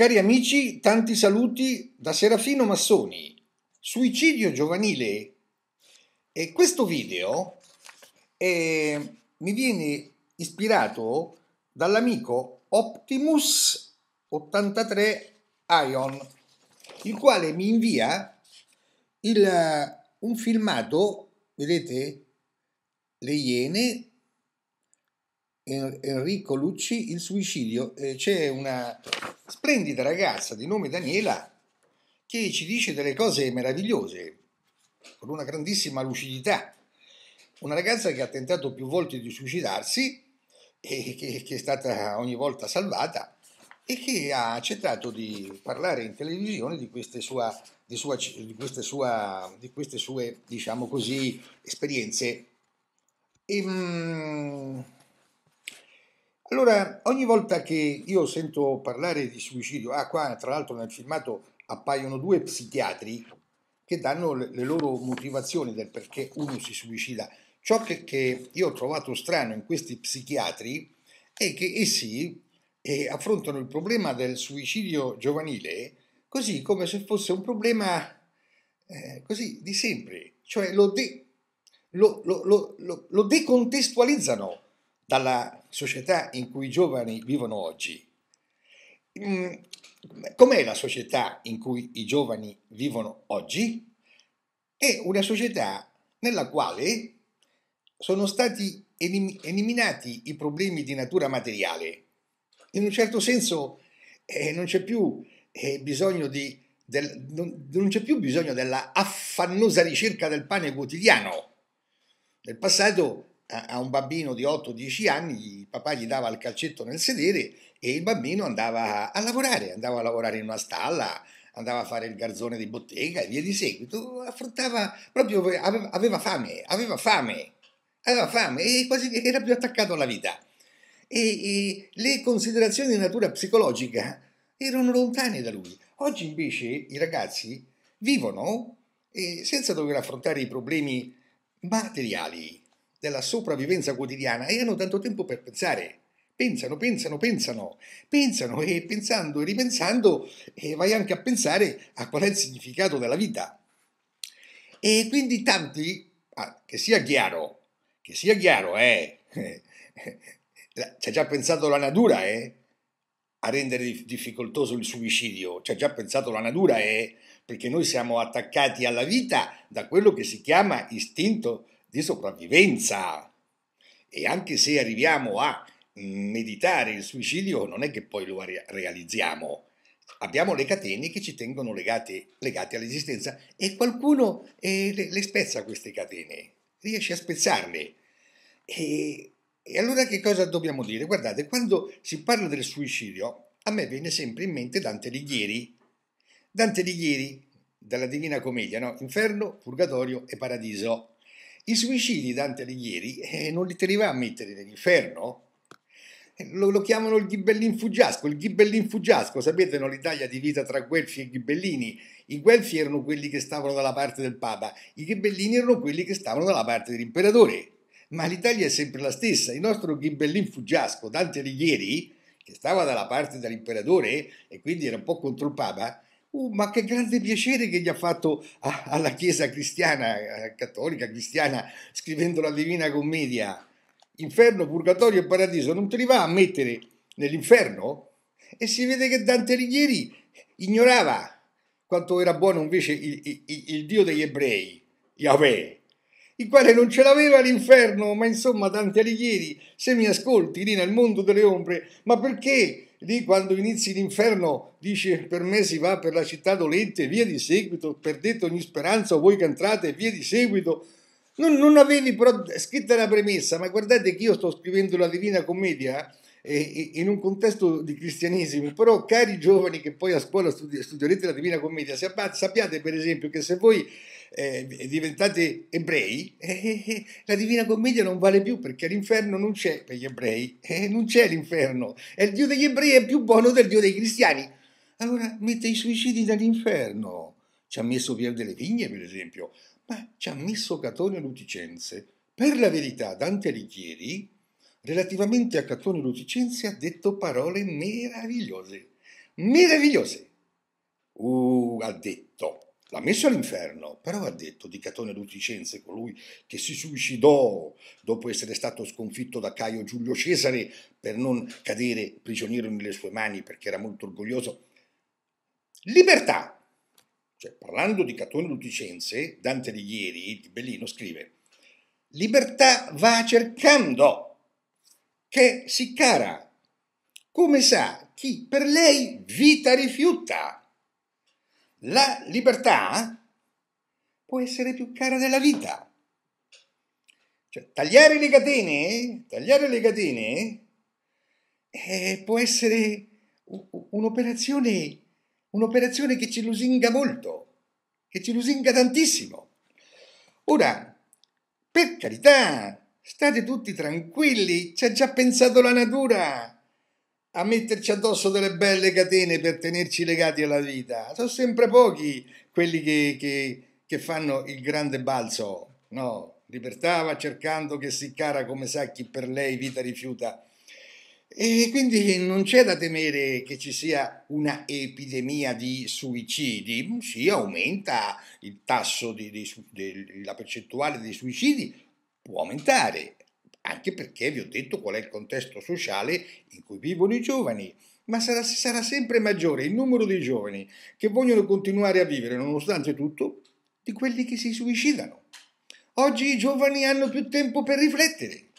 Cari amici, tanti saluti da Serafino Massoni. Suicidio giovanile. E questo video eh, mi viene ispirato dall'amico Optimus 83 Ion, il quale mi invia il, un filmato, vedete, le iene Enrico Lucci il suicidio. Eh, c'è una splendida ragazza di nome Daniela che ci dice delle cose meravigliose, con una grandissima lucidità. Una ragazza che ha tentato più volte di suicidarsi e che, che è stata ogni volta salvata e che ha accettato di parlare in televisione di queste, sua, di sua, di queste, sua, di queste sue, diciamo così, esperienze. E, mm, allora, ogni volta che io sento parlare di suicidio, ah qua tra l'altro nel filmato appaiono due psichiatri che danno le loro motivazioni del perché uno si suicida. Ciò che, che io ho trovato strano in questi psichiatri è che essi eh, affrontano il problema del suicidio giovanile così come se fosse un problema eh, così di sempre, cioè lo, de- lo, lo, lo decontestualizzano dalla società in cui i giovani vivono oggi. Mm, com'è la società in cui i giovani vivono oggi? È una società nella quale sono stati eliminati i problemi di natura materiale. In un certo senso eh, non c'è più eh, bisogno di del, non, non c'è più bisogno della affannosa ricerca del pane quotidiano. Nel passato a, un bambino di 8-10 anni il papà gli dava il calcetto nel sedere e il bambino andava a lavorare, andava a lavorare in una stalla, andava a fare il garzone di bottega e via di seguito, affrontava proprio, aveva, aveva fame, aveva fame, aveva fame e quasi era più attaccato alla vita. E, e le considerazioni di natura psicologica erano lontane da lui. Oggi invece i ragazzi vivono eh, senza dover affrontare i problemi materiali, della sopravvivenza quotidiana e hanno tanto tempo per pensare. Pensano, pensano, pensano, pensano e pensando e ripensando e eh, vai anche a pensare a qual è il significato della vita. E quindi tanti, ah, che sia chiaro, che sia chiaro, eh, ci ha già pensato la natura, eh, a rendere difficoltoso il suicidio, ci ha già pensato la natura, eh, perché noi siamo attaccati alla vita da quello che si chiama istinto di sopravvivenza. E anche se arriviamo a mm, meditare il suicidio, non è che poi lo realizziamo. Abbiamo le catene che ci tengono legate, legate all'esistenza e qualcuno eh, le, le, spezza queste catene, riesce a spezzarle. E, e allora che cosa dobbiamo dire? Guardate, quando si parla del suicidio, a me viene sempre in mente Dante Alighieri. Dante Alighieri, dalla Divina Commedia, no? Inferno, Purgatorio e Paradiso. I suicidi Dante Alighieri eh, non li teneva a mettere nell'inferno? Eh, lo, lo, chiamano il ghibellin fuggiasco, il ghibellin fuggiasco, sapete, non l'Italia divisa tra guelfi e ghibellini. I guelfi erano quelli che stavano dalla parte del Papa, i ghibellini erano quelli che stavano dalla parte dell'imperatore. Ma l'Italia è sempre la stessa, il nostro ghibellin fuggiasco, Dante Alighieri, che stava dalla parte dell'imperatore e quindi era un po' contro il Papa, Uh, ma che grande piacere che gli ha fatto a, alla Chiesa cristiana, eh, cattolica, cristiana, scrivendo la Divina Commedia. Inferno, purgatorio e paradiso, non te li va a mettere nell'inferno? E si vede che Dante Alighieri ignorava quanto era buono invece il, il, il Dio degli ebrei, Yahweh il quale non ce l'aveva l'inferno, ma insomma Dante Alighieri, se mi ascolti lì nel mondo delle ombre, ma perché Lì quando inizi l'inferno dice per me si va per la città dolente, via di seguito, perdete ogni speranza, voi che entrate, via di seguito. Non, non avevi però scritta la premessa, ma guardate che io sto scrivendo la Divina Commedia eh, in un contesto di cristianesimo, però cari giovani che poi a scuola studi- studierete la Divina Commedia, sappiate per esempio che se voi eh, diventate ebrei, eh, eh, eh, la Divina Commedia non vale più perché l'inferno non c'è per gli ebrei, eh, non c'è l'inferno, e il Dio degli ebrei è più buono del Dio dei cristiani. Allora mette i suicidi dall'inferno. Ci ha messo Pier delle Vigne, per esempio, ma ci ha messo Catone Luticense. Per la verità, Dante Alighieri, relativamente a Catone Luticense, ha detto parole meravigliose. Meravigliose! Uh, ha detto. L'ha messo all'inferno, però ha detto di Catone Lucicense, colui che si suicidò dopo essere stato sconfitto da Caio Giulio Cesare per non cadere prigioniero nelle sue mani perché era molto orgoglioso. Libertà! Cioè, parlando di Catone Lucicense, Dante Alighieri di Bellino scrive Libertà va cercando che si cara, come sa chi per lei vita rifiuta la libertà può essere più cara della vita. Cioè, tagliare le catene, tagliare le catene eh, può essere un'operazione, un'operazione che ci lusinga molto, che ci lusinga tantissimo. Ora, per carità, state tutti tranquilli, ci ha già pensato la natura a metterci addosso delle belle catene per tenerci legati alla vita. Sono sempre pochi quelli che, che, che fanno il grande balzo. No, libertà va cercando che si cara come sa chi per lei vita rifiuta. E quindi non c'è da temere che ci sia una epidemia di suicidi, si aumenta il tasso, di, di, di, percentuale dei suicidi può aumentare, anche perché vi ho detto qual è il contesto sociale in cui vivono i giovani, ma sarà, sarà sempre maggiore il numero di giovani che vogliono continuare a vivere nonostante tutto di quelli che si suicidano. Oggi i giovani hanno più tempo per riflettere,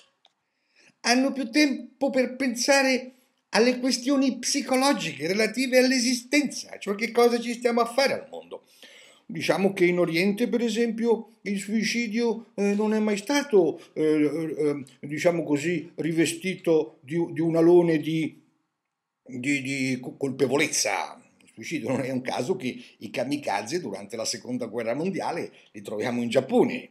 hanno più tempo per pensare alle questioni psicologiche relative all'esistenza, cioè che cosa ci stiamo a fare al mondo, Diciamo che in Oriente, per esempio, il suicidio eh, non è mai stato, eh, eh, eh diciamo così, rivestito di, di un alone di, di, di colpevolezza, suicidio. Non è un caso che i kamikaze durante la seconda guerra mondiale li troviamo in Giappone.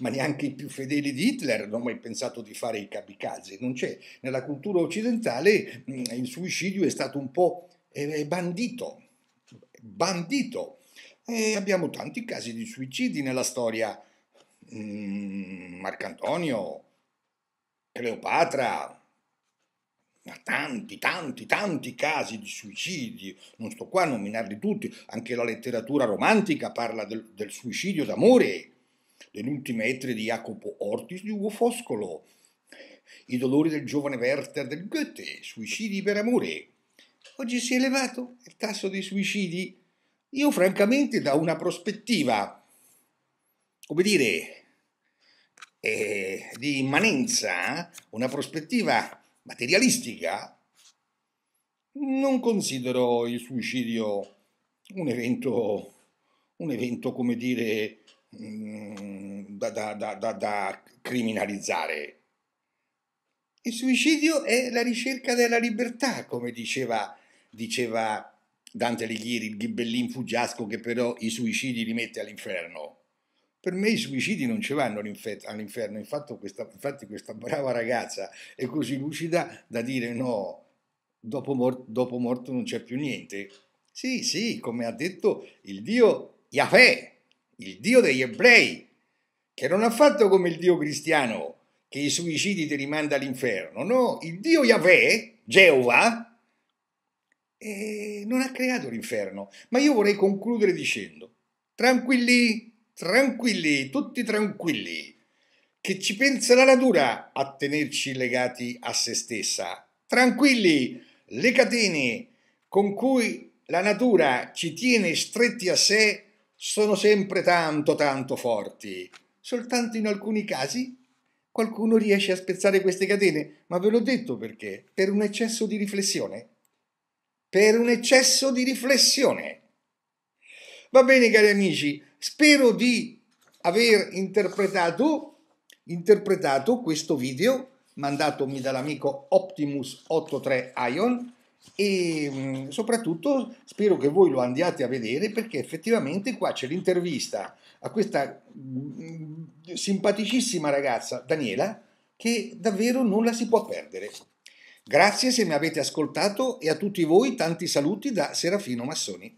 Ma neanche i più fedeli di Hitler hanno mai pensato di fare i kamikaze, non c'è. Nella cultura occidentale mm, il suicidio è stato un po' bandito, bandito. E abbiamo tanti casi di suicidi nella storia. Mm, Marcantonio, Cleopatra, ma tanti, tanti, tanti casi di suicidi, non sto qua a nominarli tutti, anche la letteratura romantica parla del, del suicidio d'amore, delle ultime etre di Jacopo Ortis di Ugo Foscolo, i dolori del giovane Werther del Goethe, suicidi per amore. Oggi si è elevato il tasso di suicidi io francamente da una prospettiva, come dire, eh, di immanenza, una prospettiva materialistica, non considero il suicidio un evento, un evento come dire, mm, da, da, da, da, criminalizzare. Il suicidio è la ricerca della libertà, come diceva, diceva Dante Alighieri, il ghibellin fuggiasco che però i suicidi li mette all'inferno. Per me i suicidi non ci vanno all'inferno, infatti questa, infatti questa brava ragazza è così lucida da dire no, dopo, mor dopo morto non c'è più niente. Sì, sì, come ha detto il Dio Yahweh, il Dio degli ebrei, che non ha fatto come il Dio cristiano, che i suicidi ti rimanda all'inferno, no, il Dio Yahweh, Geova, e non ha creato l'inferno. Ma io vorrei concludere dicendo, tranquilli, tranquilli, tutti tranquilli, che ci pensa la natura a tenerci legati a se stessa. Tranquilli, le catene con cui la natura ci tiene stretti a sé sono sempre tanto tanto forti. Soltanto in alcuni casi qualcuno riesce a spezzare queste catene, ma ve l'ho detto perché, per un eccesso di riflessione per un eccesso di riflessione. Va bene cari amici, spero di aver interpretato, interpretato questo video mandatomi dall'amico Optimus83 Ion e mm, soprattutto spero che voi lo andiate a vedere perché effettivamente qua c'è l'intervista a questa mm, simpaticissima ragazza Daniela che davvero non la si può perdere. Grazie se mi avete ascoltato e a tutti voi tanti saluti da Serafino Massoni.